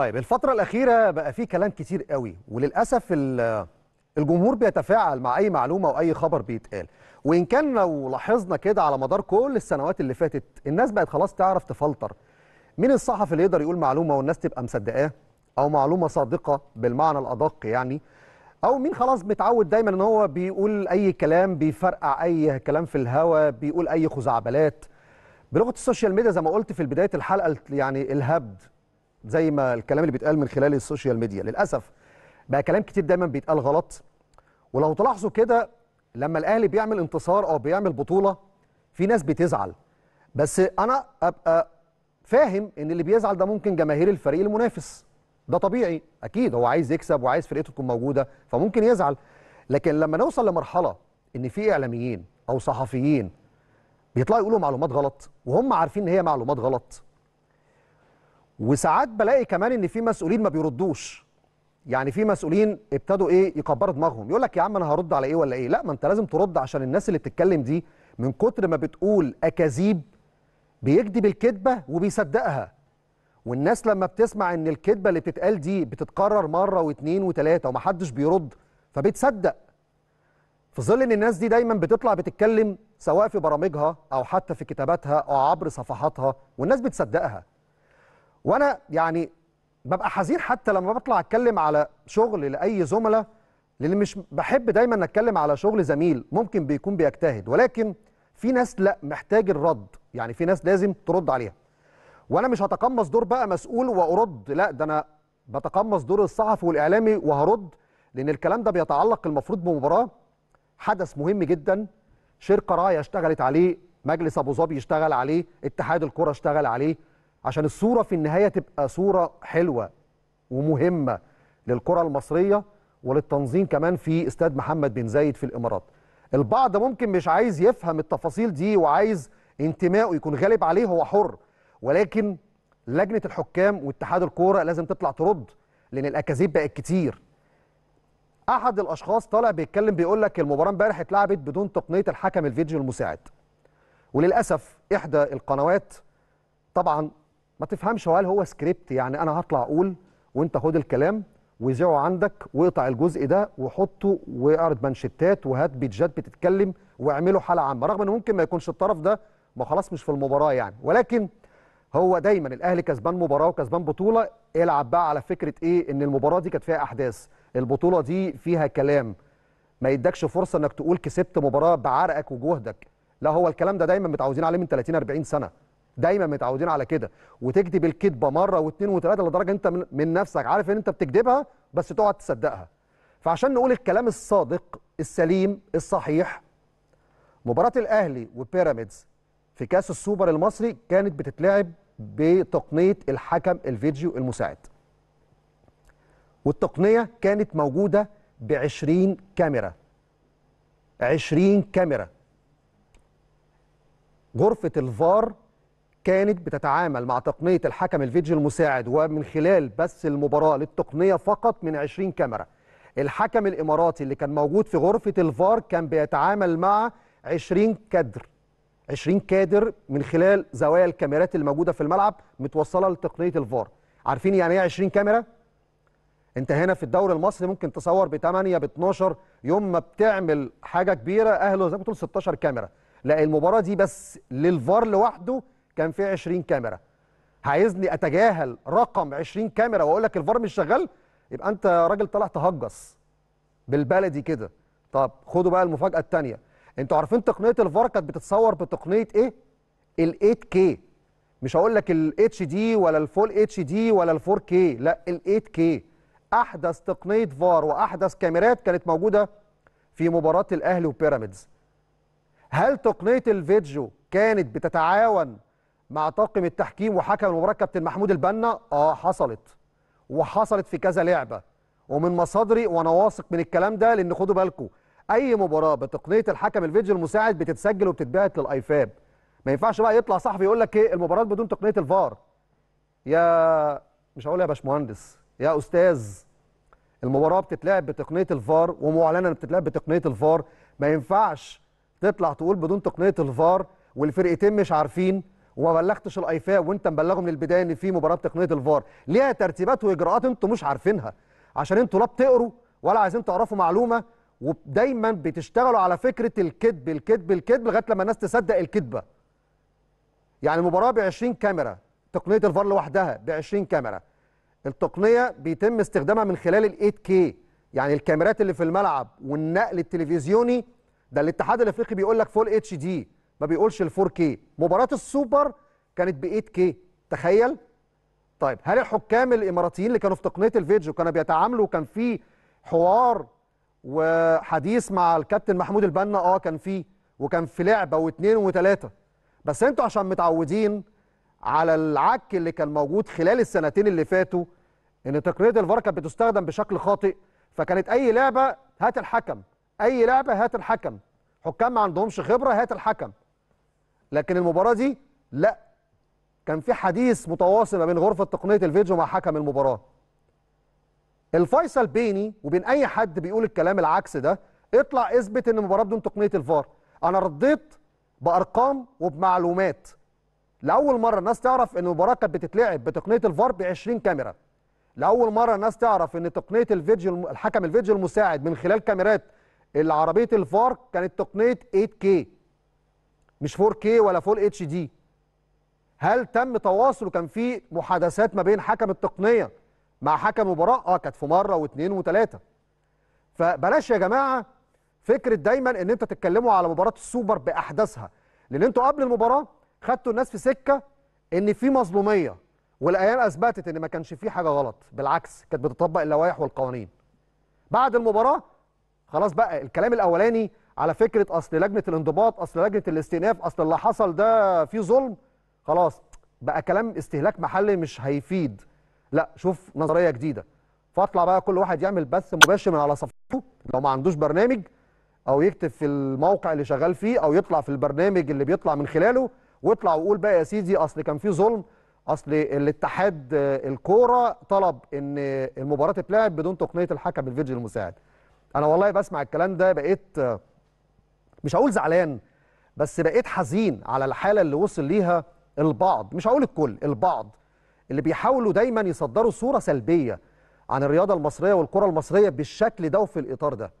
طيب الفترة الأخيرة بقى في كلام كتير قوي وللأسف الجمهور بيتفاعل مع أي معلومة أو أي خبر بيتقال وإن كان لو لاحظنا كده على مدار كل السنوات اللي فاتت الناس بقت خلاص تعرف تفلتر مين الصحفي اللي يقدر يقول معلومة والناس تبقى مصدقاه أو معلومة صادقة بالمعنى الأدق يعني أو مين خلاص متعود دايما إن هو بيقول أي كلام بيفرقع أي كلام في الهوا بيقول أي خزعبلات بلغة السوشيال ميديا زي ما قلت في بداية الحلقة يعني الهبد زي ما الكلام اللي بيتقال من خلال السوشيال ميديا للاسف بقى كلام كتير دايما بيتقال غلط ولو تلاحظوا كده لما الاهلي بيعمل انتصار او بيعمل بطوله في ناس بتزعل بس انا ابقى فاهم ان اللي بيزعل ده ممكن جماهير الفريق المنافس ده طبيعي اكيد هو عايز يكسب وعايز فرقته تكون موجوده فممكن يزعل لكن لما نوصل لمرحله ان في اعلاميين او صحفيين بيطلعوا يقولوا معلومات غلط وهم عارفين ان هي معلومات غلط وساعات بلاقي كمان ان في مسؤولين ما بيردوش يعني في مسؤولين ابتدوا ايه يكبروا دماغهم يقول لك يا عم انا هرد على ايه ولا ايه لا ما انت لازم ترد عشان الناس اللي بتتكلم دي من كتر ما بتقول اكاذيب بيكذب الكذبه وبيصدقها والناس لما بتسمع ان الكذبه اللي بتتقال دي بتتكرر مره واثنين وثلاثه ومحدش بيرد فبتصدق في ظل ان الناس دي دايما بتطلع بتتكلم سواء في برامجها او حتى في كتاباتها او عبر صفحاتها والناس بتصدقها وانا يعني ببقى حزين حتى لما بطلع اتكلم على شغل لاي زملاء لان مش بحب دايما اتكلم على شغل زميل ممكن بيكون بيجتهد ولكن في ناس لا محتاج الرد يعني في ناس لازم ترد عليها وانا مش هتقمص دور بقى مسؤول وارد لا ده انا بتقمص دور الصحفي والاعلامي وهرد لان الكلام ده بيتعلق المفروض بمباراه حدث مهم جدا شركه راعيه اشتغلت عليه مجلس ابو ظبي اشتغل عليه اتحاد الكره اشتغل عليه عشان الصورة في النهاية تبقى صورة حلوة ومهمة للكرة المصرية وللتنظيم كمان في استاد محمد بن زايد في الإمارات البعض ممكن مش عايز يفهم التفاصيل دي وعايز انتمائه يكون غالب عليه هو حر ولكن لجنة الحكام واتحاد الكورة لازم تطلع ترد لأن الأكاذيب بقت كتير أحد الأشخاص طالع بيتكلم بيقول لك المباراة امبارح اتلعبت بدون تقنية الحكم الفيديو المساعد وللأسف إحدى القنوات طبعا ما تفهمش هو هل هو سكريبت يعني انا هطلع اقول وانت خد الكلام وزعه عندك واقطع الجزء ده وحطه واعرض مانشيتات وهات بيتجات بتتكلم واعمله حاله عامه رغم ان ممكن ما يكونش الطرف ده ما خلاص مش في المباراه يعني ولكن هو دايما الاهلي كسبان مباراه وكسبان بطوله العب بقى على فكره ايه ان المباراه دي كانت فيها احداث البطوله دي فيها كلام ما يدكش فرصه انك تقول كسبت مباراه بعرقك وجهدك لا هو الكلام ده دايما متعودين عليه من 30 40 سنه دايما متعودين على كده وتكذب الكذبه مره واثنين وثلاثه لدرجه انت من, نفسك عارف ان انت بتكذبها بس تقعد تصدقها فعشان نقول الكلام الصادق السليم الصحيح مباراه الاهلي وبيراميدز في كاس السوبر المصري كانت بتتلعب بتقنيه الحكم الفيديو المساعد والتقنيه كانت موجوده ب 20 كاميرا 20 كاميرا غرفه الفار كانت بتتعامل مع تقنية الحكم الفيديو المساعد ومن خلال بث المباراة للتقنية فقط من 20 كاميرا الحكم الإماراتي اللي كان موجود في غرفة الفار كان بيتعامل مع 20 كادر 20 كادر من خلال زوايا الكاميرات الموجودة في الملعب متوصلة لتقنية الفار عارفين يعني ايه 20 كاميرا؟ انت هنا في الدوري المصري ممكن تصور ب 8 ب 12 يوم ما بتعمل حاجه كبيره اهله زي ما بتقول 16 كاميرا لا المباراه دي بس للفار لوحده كان فيه 20 كاميرا عايزني اتجاهل رقم 20 كاميرا واقول لك الفار مش شغال يبقى انت راجل طالع تهجص بالبلدي كده طب خدوا بقى المفاجاه الثانيه انتوا عارفين تقنيه الفار كانت بتتصور بتقنيه ايه ال 8 كي مش هقول لك ال اتش دي ولا الفول اتش دي ولا 4 كي لا ال 8 كي احدث تقنيه فار واحدث كاميرات كانت موجوده في مباراه الاهلي وبيراميدز هل تقنيه الفيديو كانت بتتعاون مع طاقم التحكيم وحكم المباراه كابتن محمود البنا اه حصلت وحصلت في كذا لعبه ومن مصادري وانا واثق من الكلام ده لان خدوا بالكم اي مباراه بتقنيه الحكم الفيديو المساعد بتتسجل وبتتبعت للايفاب ما ينفعش بقى يطلع صحفي يقول لك ايه المباراه بدون تقنيه الفار يا مش هقول يا باشمهندس يا استاذ المباراه بتتلعب بتقنيه الفار ان بتتلعب بتقنيه الفار ما ينفعش تطلع تقول بدون تقنيه الفار والفرقتين مش عارفين وما بلغتش الايفاء وانت مبلغه من البدايه ان في مباراه تقنيه الفار ليها ترتيبات واجراءات انتوا مش عارفينها عشان انتوا لا بتقروا ولا عايزين تعرفوا معلومه ودايما بتشتغلوا على فكره الكذب الكذب الكذب لغايه لما الناس تصدق الكذبه يعني مباراه ب 20 كاميرا تقنيه الفار لوحدها ب 20 كاميرا التقنيه بيتم استخدامها من خلال ال 8K يعني الكاميرات اللي في الملعب والنقل التلفزيوني ده الاتحاد الافريقي بيقول لك فول اتش دي ما بيقولش ال 4K مباراة السوبر كانت ب 8K تخيل طيب هل الحكام الاماراتيين اللي كانوا في تقنيه الفيديو كانوا بيتعاملوا كان في حوار وحديث مع الكابتن محمود البنا اه كان في وكان في لعبه واثنين وثلاثه بس انتوا عشان متعودين على العك اللي كان موجود خلال السنتين اللي فاتوا ان تقنيه الفار كانت بتستخدم بشكل خاطئ فكانت اي لعبه هات الحكم اي لعبه هات الحكم حكام ما عندهمش خبره هات الحكم لكن المباراه دي لا كان في حديث متواصل ما بين غرفه تقنيه الفيديو مع حكم المباراه الفيصل بيني وبين اي حد بيقول الكلام العكس ده اطلع اثبت ان المباراه بدون تقنيه الفار انا رديت بارقام وبمعلومات لاول مره الناس تعرف ان المباراه كانت بتتلعب بتقنيه الفار ب 20 كاميرا لاول مره الناس تعرف ان تقنيه الفيديو الحكم الفيديو المساعد من خلال كاميرات العربيه الفار كانت تقنيه 8K مش 4K ولا فول اتش دي هل تم تواصل وكان في محادثات ما بين حكم التقنيه مع حكم المباراه اه كانت في مره واثنين وثلاثه فبلاش يا جماعه فكره دايما ان انت تتكلموا على مباراه السوبر باحداثها لان انتوا قبل المباراه خدتوا الناس في سكه ان في مظلوميه والايام اثبتت ان ما كانش في حاجه غلط بالعكس كانت بتطبق اللوائح والقوانين بعد المباراه خلاص بقى الكلام الاولاني على فكره اصل لجنه الانضباط اصل لجنه الاستئناف اصل اللي حصل ده فيه ظلم خلاص بقى كلام استهلاك محلي مش هيفيد لا شوف نظريه جديده فاطلع بقى كل واحد يعمل بث مباشر من على صفحته لو ما عندوش برنامج او يكتب في الموقع اللي شغال فيه او يطلع في البرنامج اللي بيطلع من خلاله واطلع وقول بقى يا سيدي اصل كان في ظلم اصل الاتحاد الكوره طلب ان المباراه تتلعب بدون تقنيه الحكم الفيديو المساعد انا والله بسمع الكلام ده بقيت مش هقول زعلان بس بقيت حزين على الحاله اللي وصل ليها البعض مش هقول الكل البعض اللي بيحاولوا دايما يصدروا صوره سلبيه عن الرياضه المصريه والكره المصريه بالشكل ده وفي الاطار ده